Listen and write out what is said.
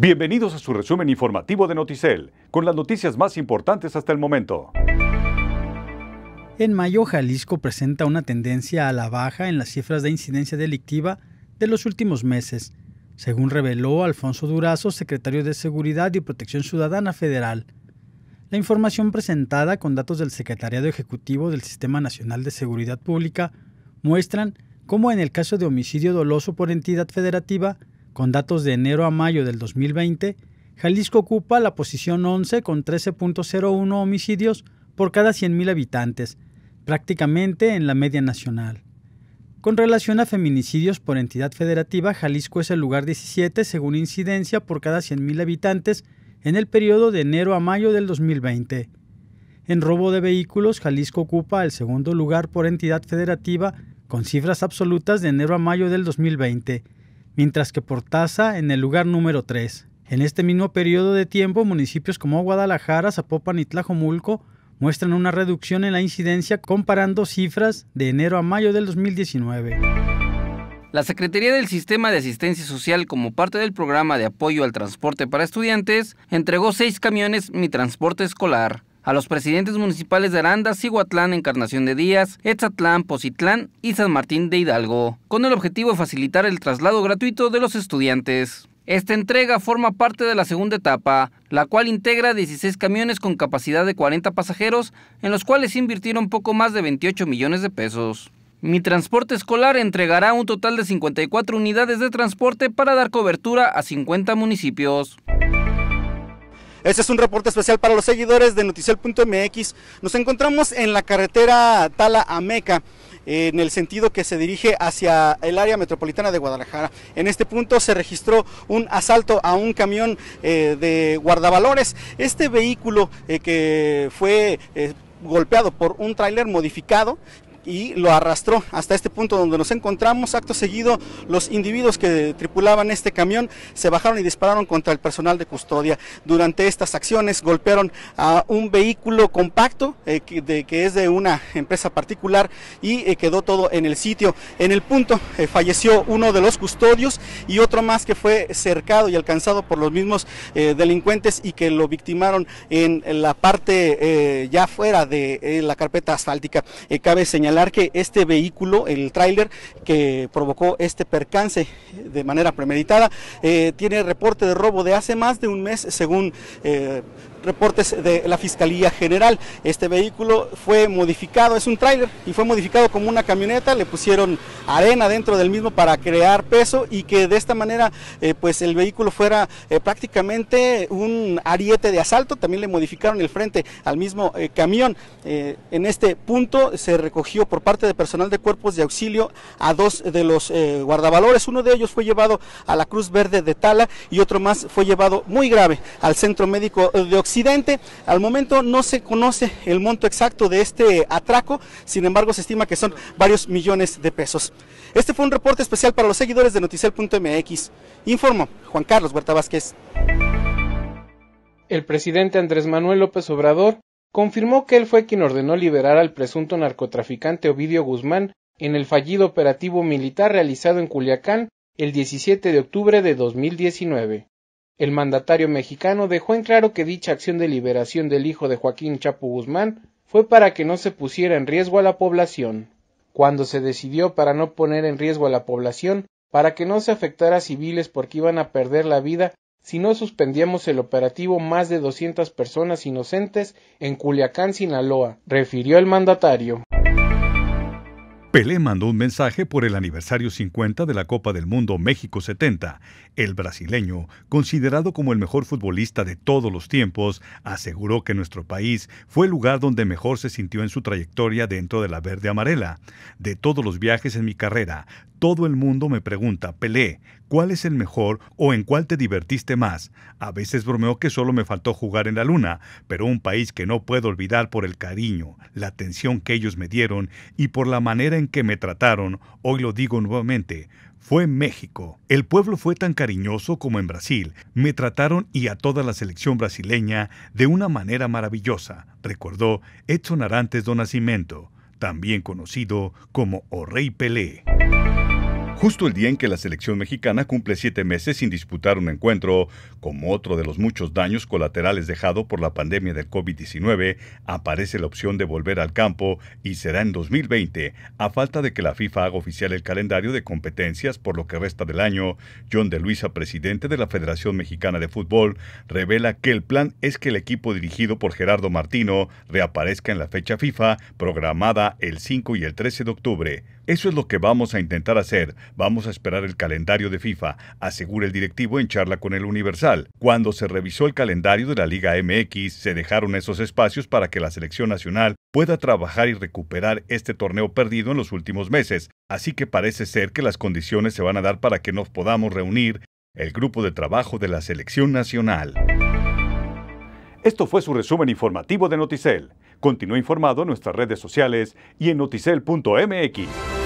Bienvenidos a su resumen informativo de Noticel, con las noticias más importantes hasta el momento. En mayo, Jalisco presenta una tendencia a la baja en las cifras de incidencia delictiva de los últimos meses, según reveló Alfonso Durazo, secretario de Seguridad y Protección Ciudadana Federal. La información presentada con datos del Secretariado Ejecutivo del Sistema Nacional de Seguridad Pública muestran cómo en el caso de homicidio doloso por entidad federativa, con datos de enero a mayo del 2020, Jalisco ocupa la posición 11 con 13.01 homicidios por cada 100.000 habitantes, prácticamente en la media nacional. Con relación a feminicidios por entidad federativa, Jalisco es el lugar 17 según incidencia por cada 100.000 habitantes en el periodo de enero a mayo del 2020. En robo de vehículos, Jalisco ocupa el segundo lugar por entidad federativa con cifras absolutas de enero a mayo del 2020, mientras que Portaza en el lugar número 3. En este mismo periodo de tiempo, municipios como Guadalajara, Zapopan y Tlajomulco muestran una reducción en la incidencia comparando cifras de enero a mayo del 2019. La Secretaría del Sistema de Asistencia Social, como parte del programa de apoyo al transporte para estudiantes, entregó seis camiones Mi Transporte Escolar a los presidentes municipales de Aranda, Cihuatlán, Encarnación de Díaz, Etzatlán, Pozitlán y San Martín de Hidalgo, con el objetivo de facilitar el traslado gratuito de los estudiantes. Esta entrega forma parte de la segunda etapa, la cual integra 16 camiones con capacidad de 40 pasajeros, en los cuales se invirtieron poco más de 28 millones de pesos. Mi Transporte Escolar entregará un total de 54 unidades de transporte para dar cobertura a 50 municipios. Este es un reporte especial para los seguidores de Noticiel.mx. Nos encontramos en la carretera Tala Ameca en el sentido que se dirige hacia el área metropolitana de Guadalajara. En este punto se registró un asalto a un camión eh, de guardavalores. Este vehículo eh, que fue eh, golpeado por un tráiler modificado y lo arrastró hasta este punto donde nos encontramos. Acto seguido, los individuos que tripulaban este camión se bajaron y dispararon contra el personal de custodia. Durante estas acciones golpearon a un vehículo compacto eh, que, de, que, es de una empresa particular y eh, quedó todo en el sitio. En el punto eh, falleció uno de los custodios y otro más que fue cercado y alcanzado por los mismos delincuentes y que lo victimaron en la parte ya fuera de la carpeta asfáltica. cabe señalar que este vehículo, el tráiler que provocó este percance de manera premeditada, eh, tiene reporte de robo de hace más de un mes según... Eh, reportes de la Fiscalía General. Este vehículo fue modificado, es un tráiler y fue modificado como una camioneta, le pusieron arena dentro del mismo para crear peso y que de esta manera eh, pues el vehículo fuera eh, prácticamente un ariete de asalto, también le modificaron el frente al mismo eh, camión. en este punto se recogió por parte de personal de cuerpos de auxilio a dos de los guardavalores, uno de ellos fue llevado a la Cruz Verde de Tala y otro más fue llevado muy grave al Centro Médico de accidente. Al momento no se conoce el monto exacto de este atraco, sin embargo se estima que son varios millones de pesos. Este fue un reporte especial para los seguidores de Noticel.mx. Informo Juan Carlos Huerta Vázquez. El presidente Andrés Manuel López Obrador confirmó que él fue quien ordenó liberar al presunto narcotraficante Ovidio Guzmán en el fallido operativo militar realizado en Culiacán el 17 de octubre de 2019. El mandatario mexicano dejó en claro que dicha acción de liberación del hijo de Joaquín Chapo Guzmán fue para que no se pusiera en riesgo a la población. Cuando se decidió para no poner en riesgo a la población, para que no se afectara a civiles porque iban a perder la vida si no suspendíamos el operativo más de doscientas personas inocentes en Culiacán, Sinaloa, refirió el mandatario. Pelé mandó un mensaje por el aniversario 50 de la Copa del Mundo México 70. El brasileño, considerado como el mejor futbolista de todos los tiempos, aseguró que nuestro país fue el lugar donde mejor se sintió en su trayectoria dentro de la verde amarela. De todos los viajes en mi carrera, todo el mundo me pregunta, Pelé, ¿cuál es el mejor o en cuál te divertiste más? A veces bromeó que solo me faltó jugar en la luna, pero un país que no puedo olvidar por el cariño, la atención que ellos me dieron y por la manera en que me trataron, hoy lo digo nuevamente, fue en México. El pueblo fue tan cariñoso como en Brasil. Me trataron y a toda la selección brasileña de una manera maravillosa, recordó Edson Arantes do Nascimento, también conocido como O Rey Pelé justo el día en que la selección mexicana cumple siete meses sin disputar un encuentro, como otro de los muchos daños colaterales dejado por la pandemia del COVID-19, aparece la opción de volver al campo y será en 2020, a falta de que la FIFA haga oficial el calendario de competencias por lo que resta del año. John de Luisa, presidente de la Federación Mexicana de Fútbol, revela que el plan es que el equipo dirigido por Gerardo Martino reaparezca en la fecha FIFA programada el 5 y el 13 de octubre. Eso es lo que vamos a intentar hacer. Vamos a esperar el calendario de FIFA, asegura el directivo en charla con el Universal. Cuando se revisó el calendario de la Liga MX, se dejaron esos espacios para que la selección nacional pueda trabajar y recuperar este torneo perdido en los últimos meses. Así que parece ser que las condiciones se van a dar para que nos podamos reunir el grupo de trabajo de la selección nacional. Esto fue su resumen informativo de Noticel. Continúe informado en nuestras redes sociales y en noticel.mx.